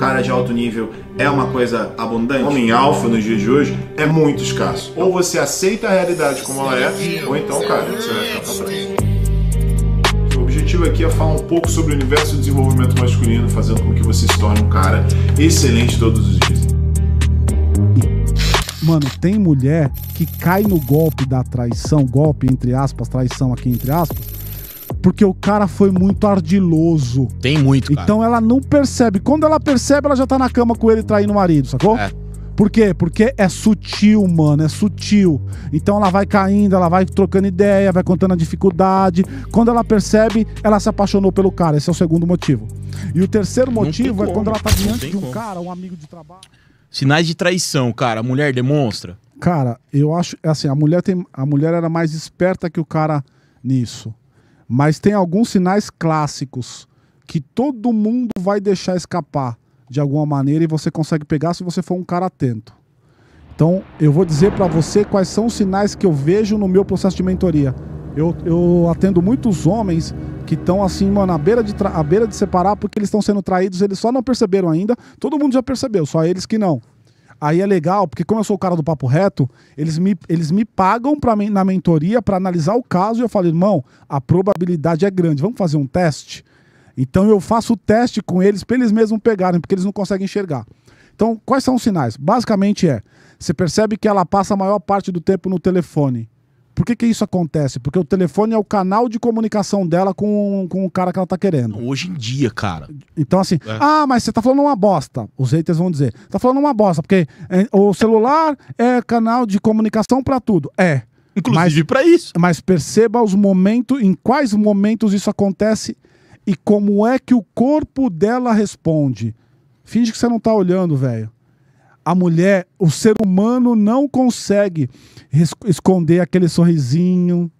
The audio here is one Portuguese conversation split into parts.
cara de alto nível é uma coisa abundante? Homem alfa nos dias de hoje é muito escasso. Ou você aceita a realidade como ela é, ou então, cara, você vai ficar pra trás. O objetivo aqui é falar um pouco sobre o universo do desenvolvimento masculino, fazendo com que você se torne um cara excelente todos os dias. Mano, tem mulher que cai no golpe da traição, golpe entre aspas, traição aqui entre aspas, porque o cara foi muito ardiloso. Tem muito, cara. Então ela não percebe. Quando ela percebe, ela já tá na cama com ele traindo o marido, sacou? É. Por quê? Porque é sutil, mano, é sutil. Então ela vai caindo, ela vai trocando ideia, vai contando a dificuldade. Quando ela percebe, ela se apaixonou pelo cara. Esse é o segundo motivo. E o terceiro motivo é quando ela tá diante de um como. cara, um amigo de trabalho. Sinais de traição, cara. A mulher demonstra. Cara, eu acho. É assim, a mulher, tem, a mulher era mais esperta que o cara nisso. Mas tem alguns sinais clássicos que todo mundo vai deixar escapar de alguma maneira e você consegue pegar se você for um cara atento. Então, eu vou dizer para você quais são os sinais que eu vejo no meu processo de mentoria. Eu, eu atendo muitos homens que estão assim, mano, à beira de, à beira de separar porque eles estão sendo traídos, eles só não perceberam ainda. Todo mundo já percebeu, só eles que não. Aí é legal, porque como eu sou o cara do papo reto, eles me, eles me pagam pra, na mentoria para analisar o caso e eu falo, irmão, a probabilidade é grande, vamos fazer um teste? Então eu faço o teste com eles para eles mesmos pegarem, porque eles não conseguem enxergar. Então, quais são os sinais? Basicamente é, você percebe que ela passa a maior parte do tempo no telefone. Por que, que isso acontece? Porque o telefone é o canal de comunicação dela com, com o cara que ela tá querendo. hoje em dia, cara. Então, assim, é. ah, mas você tá falando uma bosta. Os haters vão dizer. Tá falando uma bosta, porque é, o celular é canal de comunicação para tudo. É. Inclusive para isso. Mas perceba os momentos, em quais momentos isso acontece e como é que o corpo dela responde. Finge que você não tá olhando, velho a mulher, o ser humano não consegue esconder aquele sorrisinho.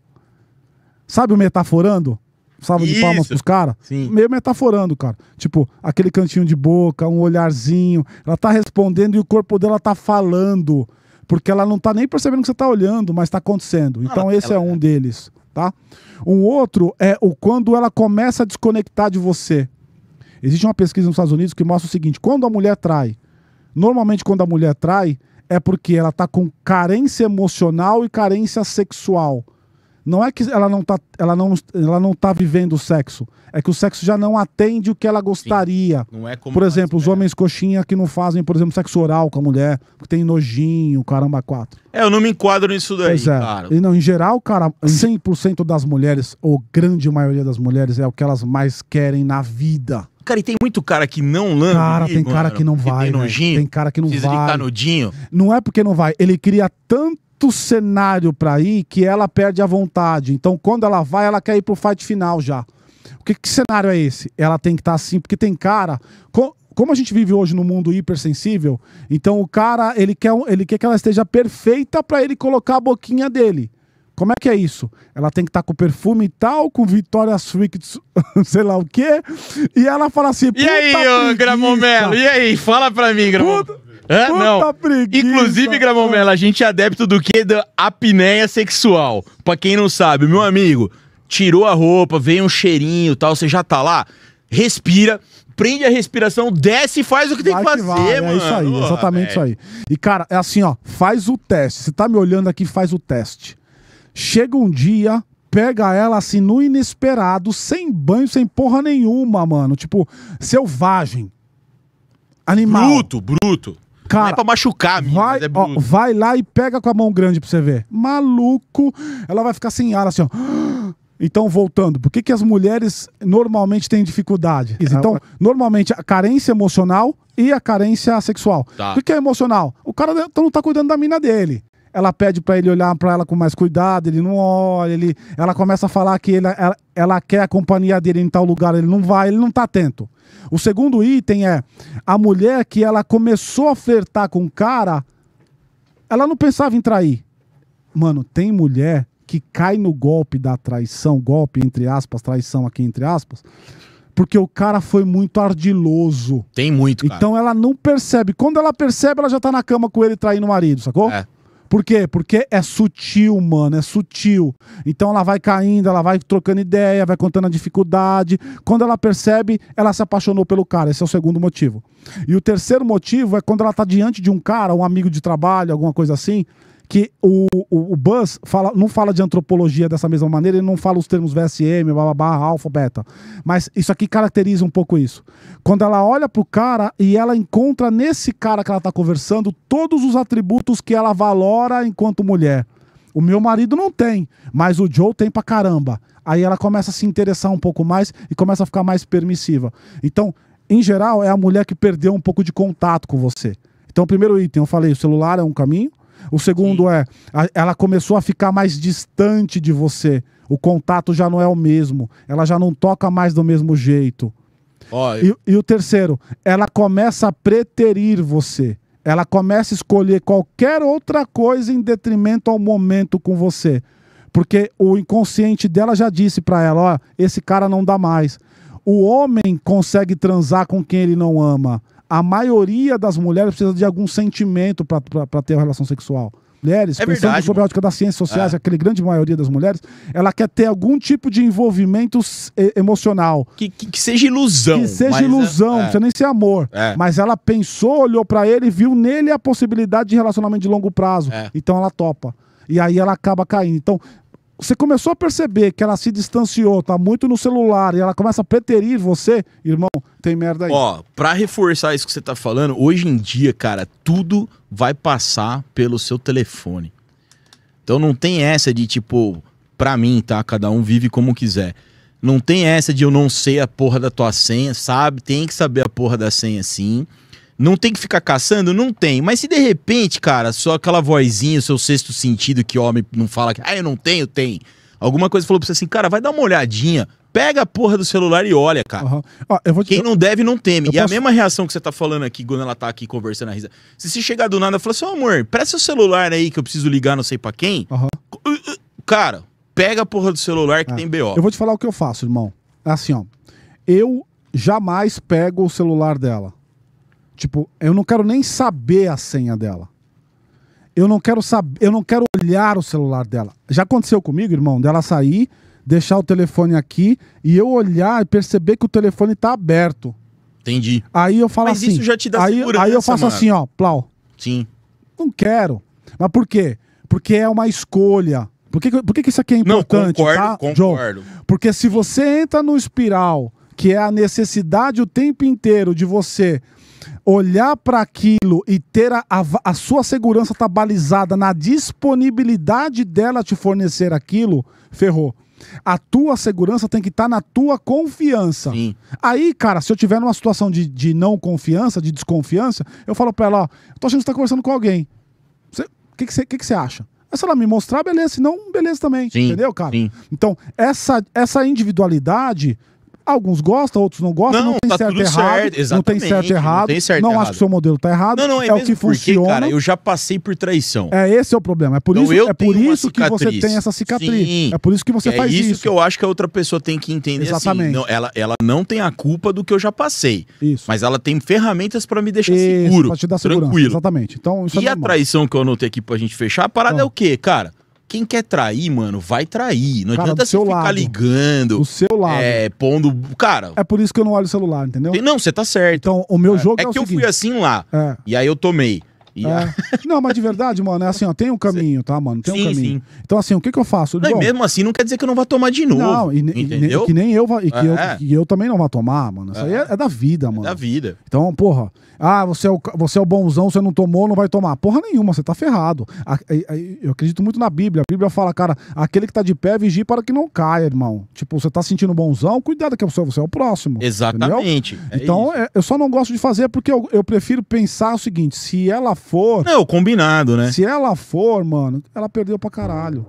Sabe o metaforando? Salva de palmas pros caras? Meio metaforando, cara. Tipo, aquele cantinho de boca, um olharzinho. Ela tá respondendo e o corpo dela tá falando. Porque ela não tá nem percebendo que você tá olhando, mas tá acontecendo. Então esse é ela... é um deles, tá? Um outro é o quando ela começa a desconectar de você. Existe uma pesquisa nos Estados Unidos que mostra o seguinte: quando a mulher trai, Normalmente, quando a mulher trai, é porque ela tá com carência emocional e carência sexual. Não é que ela não tá, ela não, ela não tá vivendo o sexo. É que o sexo já não atende o que ela gostaria. Sim, não é como por exemplo, os é. homens coxinha que não fazem, por exemplo, sexo oral com a mulher, que tem nojinho, caramba, quatro. É, eu não me enquadro nisso daí, pois é. cara. E não, em geral, cara, 100% das mulheres, ou grande maioria das mulheres, é o que elas mais querem na vida. Cara, e tem muito cara que não lança. Cara, tem mano, cara que não vai. Tem, né? nojinho, tem cara que não precisa vai. Precisa de canudinho. Não é porque não vai. Ele cria tanto cenário pra ir que ela perde a vontade. Então, quando ela vai, ela quer ir pro fight final já. O que, que cenário é esse? Ela tem que estar tá assim, porque tem cara. Com, como a gente vive hoje no mundo hipersensível, então o cara, ele quer, ele quer que ela esteja perfeita para ele colocar a boquinha dele. Como é que é isso? Ela tem que estar tá com perfume e tal, com Vitória Secret, sei lá o quê. E ela fala assim. E aí, Gramomelo? E aí? Fala pra mim, Gramomelo. Puta, Hã? Puta não. Inclusive, Gramomelo, a gente é adepto do quê? Da apneia sexual. Pra quem não sabe, meu amigo, tirou a roupa, veio um cheirinho tal, você já tá lá, respira prende a respiração, desce e faz o que tem que fazer, que É isso aí, exatamente isso aí. E, cara, é assim, ó, faz o teste. Você tá me olhando aqui, faz o teste. Chega um dia, pega ela assim no inesperado, sem banho, sem porra nenhuma, mano. Tipo, selvagem. Animal. Bruto, bruto. Cara, não é pra machucar, a vai, é ó, vai lá e pega com a mão grande pra você ver. Maluco. Ela vai ficar sem ar, assim, ó. Então, voltando, por que, que as mulheres normalmente têm dificuldade? É, então, normalmente a carência emocional e a carência sexual. Tá. O que, que é emocional? O cara então, não tá cuidando da mina dele ela pede para ele olhar para ela com mais cuidado, ele não olha, ele, ela começa a falar que ele, ela, ela, quer a companhia dele em tal lugar, ele não vai, ele não está atento. O segundo item é a mulher que ela começou a flertar com o cara, ela não pensava em trair. Mano, tem mulher que cai no golpe da traição, golpe entre aspas, traição aqui entre aspas, porque o cara foi muito ardiloso. Tem muito, cara. Então ela não percebe. Quando ela percebe, ela já tá na cama com ele traindo o marido, sacou? É. Por quê? Porque é sutil, mano, é sutil. Então ela vai caindo, ela vai trocando ideia, vai contando a dificuldade. Quando ela percebe, ela se apaixonou pelo cara. Esse é o segundo motivo. E o terceiro motivo é quando ela está diante de um cara, um amigo de trabalho, alguma coisa assim, que o, o, o Buzz fala, não fala de antropologia dessa mesma maneira, ele não fala os termos VSM, bababá, alfa, beta. Mas isso aqui caracteriza um pouco isso. Quando ela olha pro cara e ela encontra nesse cara que ela tá conversando todos os atributos que ela valora enquanto mulher. O meu marido não tem, mas o Joe tem pra caramba. Aí ela começa a se interessar um pouco mais e começa a ficar mais permissiva. Então, em geral, é a mulher que perdeu um pouco de contato com você. Então, o primeiro item, eu falei, o celular é um caminho. O segundo Sim. é, a, ela começou a ficar mais distante de você. O contato já não é o mesmo. Ela já não toca mais do mesmo jeito. Oh, e, e o terceiro, ela começa a preterir você. Ela começa a escolher qualquer outra coisa em detrimento ao momento com você. Porque o inconsciente dela já disse para ela: ó, esse cara não dá mais. O homem consegue transar com quem ele não ama a maioria das mulheres precisa de algum sentimento para ter uma relação sexual. Mulheres, é pensando verdade, sobre a ótica das ciências sociais, é. aquele grande maioria das mulheres, ela quer ter algum tipo de envolvimento emocional. Que, que, que seja ilusão. Que seja é- ilusão, é, não precisa nem ser amor. É. Mas ela pensou, olhou para ele e viu nele a possibilidade de relacionamento de longo prazo. É. Então ela topa e aí ela acaba caindo. Então, você começou a perceber que ela se distanciou, tá muito no celular e ela começa a preterir você, irmão, tem merda aí. Ó, pra reforçar isso que você tá falando, hoje em dia, cara, tudo vai passar pelo seu telefone. Então não tem essa de tipo, pra mim, tá? Cada um vive como quiser. Não tem essa de eu não sei a porra da tua senha, sabe? Tem que saber a porra da senha sim. Não tem que ficar caçando? Não tem. Mas se de repente, cara, só aquela vozinha, o seu sexto sentido que homem não fala que, ah, eu não tenho, tem. Alguma coisa falou pra você assim, cara, vai dar uma olhadinha. Pega a porra do celular e olha, cara. Uhum. Ah, te... Quem não deve, não teme. Eu e é posso... a mesma reação que você tá falando aqui, quando ela tá aqui conversando a risa. Se você chegar do nada e falar assim, oh, amor, presta o celular aí que eu preciso ligar não sei pra quem. Uhum. Cara, pega a porra do celular que é. tem BO. Eu vou te falar o que eu faço, irmão. É assim, ó. Eu jamais pego o celular dela. Tipo, eu não quero nem saber a senha dela. Eu não quero saber, eu não quero olhar o celular dela. Já aconteceu comigo, irmão, dela sair, deixar o telefone aqui e eu olhar e perceber que o telefone tá aberto. Entendi. Aí eu falo Mas assim. Mas isso já te dá aí, Aí eu faço mano. assim, ó, plau. Sim. Não quero. Mas por quê? Porque é uma escolha. Por que, por que, que isso aqui é importante? Não, concordo, tá, concordo. Porque se você entra no espiral, que é a necessidade o tempo inteiro de você olhar para aquilo e ter a, a, a sua segurança tá balizada na disponibilidade dela te fornecer aquilo, ferrou. A tua segurança tem que estar tá na tua confiança. Sim. Aí, cara, se eu tiver numa situação de, de não confiança, de desconfiança, eu falo para ela, ó, tô achando que você tá conversando com alguém. O que, que, você, que, que você acha? É se ela me mostrar, beleza. Se não, beleza também. Sim, entendeu, cara? Sim. Então, essa, essa individualidade Alguns gostam, outros não gostam. Não, não tem tá certo errado. Certo, não tem certo errado. Não, tem certo não errado. acho que o seu modelo tá errado. Não, não, é, é o que porque, funciona. Cara, eu já passei por traição. É esse é o problema. É por isso, é por isso que você tem essa cicatriz. Sim. É por isso que você é faz isso. É isso que eu acho que a outra pessoa tem que entender. Assim, exatamente. Assim, não, ela, ela não tem a culpa do que eu já passei. Isso. Mas ela tem ferramentas para me deixar isso, seguro. Pra te dar Tranquilo. Exatamente. Então, é e é a traição que eu anotei aqui pra gente fechar, a parada ah. é o quê, cara? quem quer trair, mano, vai trair. Não cara, adianta você ficar lado. ligando. O seu lado. É, pondo. Cara. É por isso que eu não olho o celular, entendeu? Não, você tá certo. Então, o meu é, jogo é. É que eu seguinte. fui assim lá. É. E aí eu tomei. É. Não, mas de verdade, mano, é assim, ó, tem um caminho, tá, mano? Tem sim, um caminho. Sim. Então, assim, o que, que eu faço? Eu e mesmo assim não quer dizer que eu não vá tomar de novo. Não, e, entendeu? E, que nem eu, e que, é. eu, e eu também não vá tomar, mano. Isso aí é, é, é da vida, é mano. da vida. Então, porra, ah, você é, o, você é o bonzão, você não tomou, não vai tomar. Porra nenhuma, você tá ferrado. Eu acredito muito na Bíblia. A Bíblia fala, cara, aquele que tá de pé, vigia para que não caia, irmão. Tipo, você tá sentindo bonzão, cuidado que você, é você é o próximo. Exatamente. Então, eu só não gosto de fazer porque eu, eu prefiro pensar o seguinte: se ela for. Não, combinado, né? Se ela for, mano, ela perdeu pra caralho.